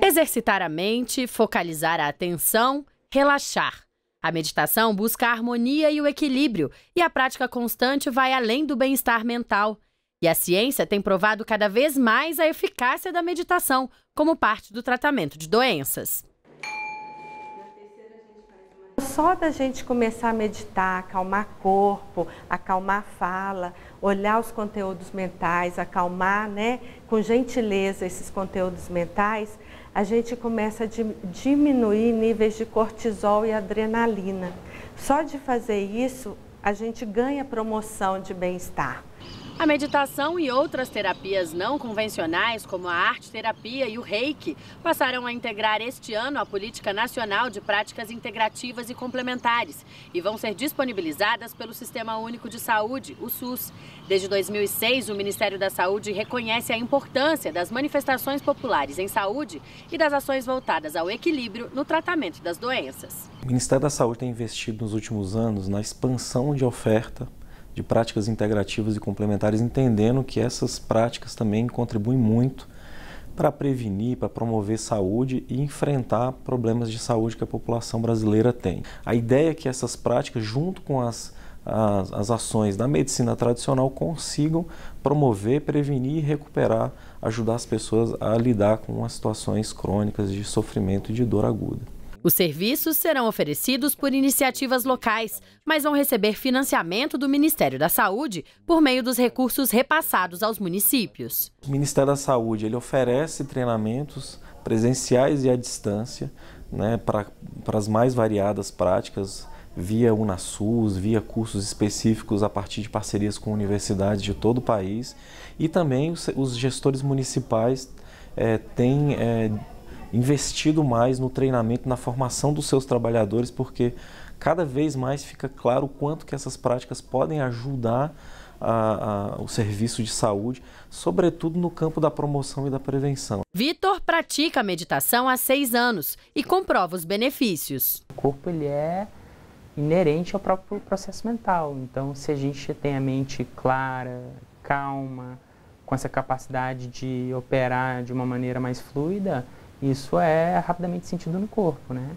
Exercitar a mente, focalizar a atenção, relaxar. A meditação busca a harmonia e o equilíbrio, e a prática constante vai além do bem-estar mental. E a ciência tem provado cada vez mais a eficácia da meditação como parte do tratamento de doenças só da gente começar a meditar, acalmar corpo, acalmar fala, olhar os conteúdos mentais, acalmar, né, com gentileza esses conteúdos mentais, a gente começa a diminuir níveis de cortisol e adrenalina. Só de fazer isso, a gente ganha promoção de bem-estar. A meditação e outras terapias não convencionais, como a arte terapia e o reiki, passaram a integrar este ano a Política Nacional de Práticas Integrativas e Complementares e vão ser disponibilizadas pelo Sistema Único de Saúde, o SUS. Desde 2006, o Ministério da Saúde reconhece a importância das manifestações populares em saúde e das ações voltadas ao equilíbrio no tratamento das doenças. O Ministério da Saúde tem investido nos últimos anos na expansão de oferta de práticas integrativas e complementares, entendendo que essas práticas também contribuem muito para prevenir, para promover saúde e enfrentar problemas de saúde que a população brasileira tem. A ideia é que essas práticas, junto com as, as, as ações da medicina tradicional, consigam promover, prevenir e recuperar, ajudar as pessoas a lidar com as situações crônicas de sofrimento e de dor aguda. Os serviços serão oferecidos por iniciativas locais, mas vão receber financiamento do Ministério da Saúde por meio dos recursos repassados aos municípios. O Ministério da Saúde ele oferece treinamentos presenciais e à distância né, para as mais variadas práticas via Unasus, via cursos específicos a partir de parcerias com universidades de todo o país e também os, gestores municipais é, têm é, investido mais no treinamento, na formação dos seus trabalhadores, porque cada vez mais fica claro o quanto que essas práticas podem ajudar a, a, o serviço de saúde, sobretudo no campo da promoção e da prevenção. Vitor pratica a meditação há seis anos e comprova os benefícios. O corpo ele é inerente ao próprio processo mental. Então, se a gente tem a mente clara, calma, com essa capacidade de operar de uma maneira mais fluida, isso é rapidamente sentido no corpo, né?